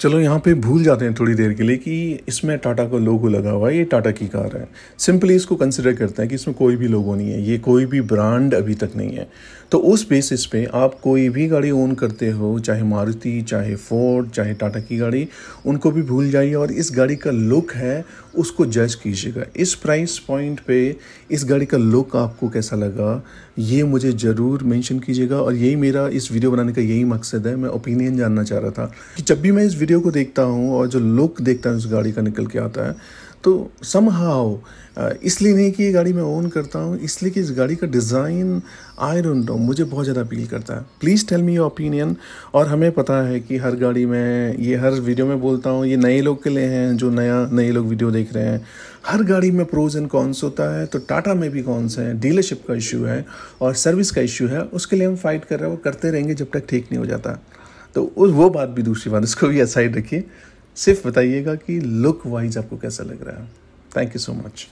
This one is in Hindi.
चलो यहाँ पे भूल जाते हैं थोड़ी देर के लिए कि इसमें टाटा का लोगो लगा हुआ है ये टाटा की कार है सिंपली इसको कंसिडर करते हैं कि इसमें कोई भी लोगो नहीं है ये कोई भी ब्रांड अभी तक नहीं है तो उस बेसिस पे आप कोई भी गाड़ी ओन करते हो चाहे मारुति चाहे फोर्ड चाहे टाटा की गाड़ी उनको भी भूल जाइए और इस गाड़ी का लुक है उसको जज कीजिएगा इस प्राइस पॉइंट पे इस गाड़ी का लुक आपको कैसा लगा ये मुझे ज़रूर मेंशन कीजिएगा और यही मेरा इस वीडियो बनाने का यही मकसद है मैं ओपिनियन जानना चाह रहा था कि जब भी मैं इस वीडियो वीडियो को देखता हूँ और जो लुक देखता हूँ उस गाड़ी का निकल के आता है तो सम हाउ इसलिए नहीं कि ये गाड़ी मैं ओन करता हूँ इसलिए कि इस गाड़ी का डिज़ाइन आई डोंट नो मुझे बहुत ज़्यादा अपील करता है please tell me your opinion और हमें पता है कि हर गाड़ी में ये हर वीडियो में बोलता हूँ ये नए लोग के लिए हैं जो नया नए लोग वीडियो देख रहे हैं हर गाड़ी में प्रोज एंड कॉन्स होता है तो टाटा में भी कौन सा हैं डीलरशिप का इशू है और सर्विस का इशू है उसके लिए हम फाइट कर रहे हैं वो करते रहेंगे जब तक ठीक नहीं हो जाता तो उस वो बात भी दूसरी बात उसको भी असाइड रखिए सिर्फ बताइएगा कि लुक वाइज आपको कैसा लग रहा है थैंक यू सो मच